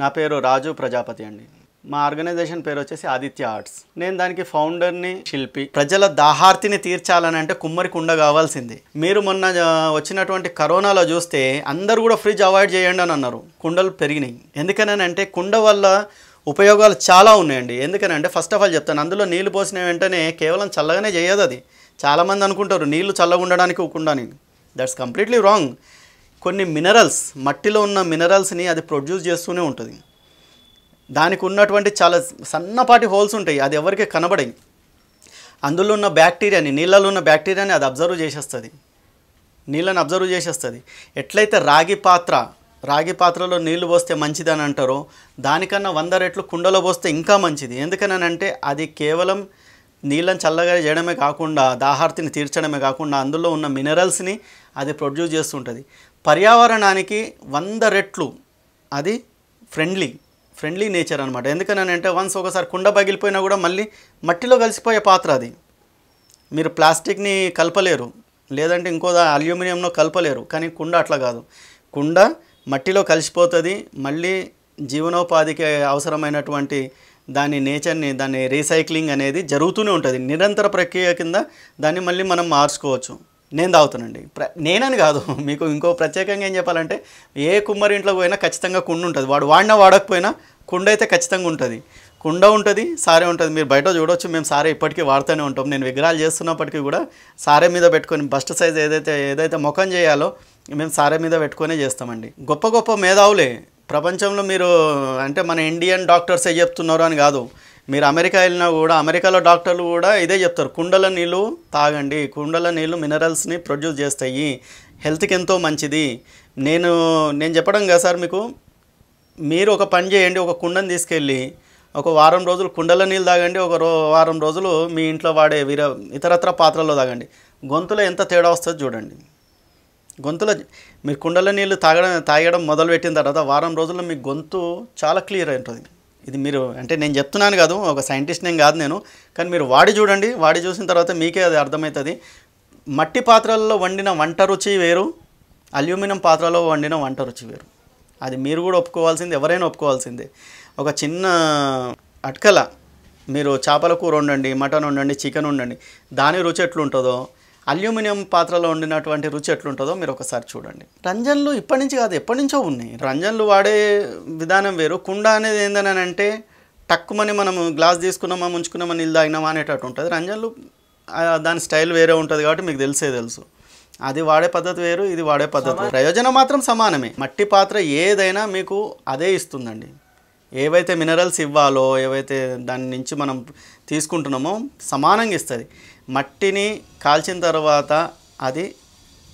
నా పేరు రాజు ప్రజాపతి అండి మా ఆర్గనైజేషన్ పేరు వచ్చేసి ఆదిత్య ఆర్ట్స్ నేను దానికి ఫౌండర్ని శిల్పి ప్రజల దాహార్తిని తీర్చాలని అంటే కుమ్మరి కుండ కావాల్సింది మీరు మొన్న వచ్చినటువంటి కరోనాలో చూస్తే అందరు కూడా ఫ్రిడ్జ్ అవాయిడ్ చేయండి అని అన్నారు కుండలు పెరిగినాయి ఎందుకనంటే కుండ వల్ల ఉపయోగాలు చాలా ఉన్నాయండి ఎందుకనంటే ఫస్ట్ ఆఫ్ ఆల్ చెప్తాను అందులో నీళ్లు పోసిన వెంటనే కేవలం చల్లగానే చేయదు అది చాలామంది అనుకుంటారు నీళ్లు చల్లగా ఉండడానికి కుండ దట్స్ కంప్లీట్లీ రాంగ్ కొన్ని మినరల్స్ మట్టిలో ఉన్న మినరల్స్ని అది ప్రొడ్యూస్ చేస్తూనే ఉంటుంది దానికి ఉన్నటువంటి చాలా సన్నపాటి హోల్స్ ఉంటాయి అది ఎవరికి కనబడయి అందులో ఉన్న బ్యాక్టీరియాని నీళ్ళలో ఉన్న బ్యాక్టీరియాని అది అబ్జర్వ్ చేసేస్తుంది నీళ్ళని అబ్జర్వ్ చేసేస్తుంది ఎట్లయితే రాగి పాత్ర రాగి పాత్రలో నీళ్లు పోస్తే మంచిది అని అంటారో దానికన్నా వంద రెట్లు కుండలో పోస్తే ఇంకా మంచిది ఎందుకనంటే అది కేవలం నీళ్ళని చల్లగా చేయడమే కాకుండా దాహార్తిని తీర్చడమే కాకుండా అందులో ఉన్న మినరల్స్ని అది ప్రొడ్యూస్ చేస్తుంటుంది పర్యావరణానికి వంద రెట్లు అది ఫ్రెండ్లీ ఫ్రెండ్లీ నేచర్ అనమాట ఎందుకనంటే వన్స్ ఒకసారి కుండ పగిలిపోయినా కూడా మళ్ళీ మట్టిలో కలిసిపోయే పాత్ర అది మీరు ప్లాస్టిక్ని కలపలేరు లేదంటే ఇంకో అల్యూమినియంలో కలపలేరు కానీ కుండ అట్లా కాదు కుండ మట్టిలో కలిసిపోతుంది మళ్ళీ జీవనోపాధికి అవసరమైనటువంటి దాని నేచర్ని దాని రీసైక్లింగ్ అనేది జరుగుతూనే ఉంటుంది నిరంతర ప్రక్రియ కింద దాన్ని మళ్ళీ మనం మార్చుకోవచ్చు నేను తాగుతానండి ప్ర నేనని కాదు మీకు ఇంకో ప్రత్యేకంగా ఏం చెప్పాలంటే ఏ కుమ్మరి ఇంట్లో పోయినా ఖచ్చితంగా కుండ ఉంటుంది వాడు వాడినా వాడకపోయినా కుండ అయితే ఖచ్చితంగా ఉంటుంది కుండ ఉంటుంది సారే ఉంటుంది మీరు బయట చూడొచ్చు మేము సారే ఇప్పటికీ వాడుతూనే ఉంటాం నేను విగ్రహాలు చేస్తున్నప్పటికీ కూడా సారే మీద పెట్టుకొని బస్ట్ సైజ్ ఏదైతే ఏదైతే ముఖం చేయాలో మేము సారే మీద పెట్టుకొనే చేస్తామండి గొప్ప గొప్ప మేధావులే ప్రపంచంలో మీరు అంటే మన ఇండియన్ డాక్టర్సే చెప్తున్నారు అని కాదు మీరు అమెరికా వెళ్ళినా కూడా అమెరికాలో డాక్టర్లు కూడా ఇదే చెప్తారు కుండల నీళ్ళు తాగండి కుండల నీళ్ళు మినరల్స్ని ప్రొడ్యూస్ చేస్తాయి హెల్త్కి ఎంతో మంచిది నేను నేను చెప్పడం కదా సార్ మీకు మీరు ఒక పని చేయండి ఒక కుండను తీసుకెళ్ళి ఒక వారం రోజులు కుండల నీళ్ళు తాగండి ఒక రో వారం రోజులు మీ ఇంట్లో వాడే వీర ఇతరత్ర పాత్రల్లో తాగండి గొంతులో ఎంత తేడా వస్తుందో చూడండి గొంతులో మీరు కుండల నీళ్ళు తాగడం తాగడం మొదలుపెట్టిన తర్వాత వారం రోజుల్లో మీ గొంతు చాలా క్లియర్ ఉంటుంది ఇది మీరు అంటే నేను చెప్తున్నాను కాదు ఒక సైంటిస్ట్ నేను కాదు నేను కానీ మీరు వాడి చూడండి వాడి చూసిన తర్వాత మీకే అది అర్థమవుతుంది మట్టి పాత్రల్లో వండిన వంట రుచి వేరు అల్యూమినియం పాత్రలో వండిన వంట రుచి వేరు అది మీరు కూడా ఒప్పుకోవాల్సింది ఎవరైనా ఒప్పుకోవాల్సిందే ఒక చిన్న అట్కల మీరు చేపల కూర వండండి మటన్ వండండి చికెన్ వండండి దాని రుచి ఎట్లుంటుందో అల్యూమినియం పాత్రలో వండినటువంటి రుచి ఎట్లుంటుందో మీరు ఒకసారి చూడండి రంజన్లు ఇప్పటి నుంచి కాదు ఎప్పటి నుంచో ఉన్నాయి రంజన్లు వాడే విధానం వేరు కుండ అనేది ఏందని అంటే టక్కుమని మనము గ్లాస్ తీసుకున్నామా ముంచుకున్నామా నీళ్ళు తాగినామా అనేటట్టు ఉంటుంది రంజన్లు దాని స్టైల్ వేరే ఉంటుంది కాబట్టి మీకు తెలిసే తెలుసు అది వాడే పద్ధతి వేరు ఇది వాడే పద్ధతి ప్రయోజనం మాత్రం సమానమే మట్టి పాత్ర ఏదైనా మీకు అదే ఇస్తుందండి ఏవైతే మినరల్స్ ఇవ్వాలో ఏవైతే దాని నుంచి మనం తీసుకుంటున్నామో సమానంగా ఇస్తుంది మట్టిని కాల్చిన తర్వాత అది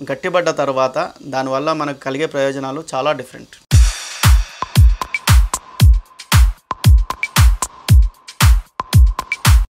గట్టిపడ్డ తర్వాత దానివల్ల మనకు కలిగే ప్రయోజనాలు చాలా డిఫరెంట్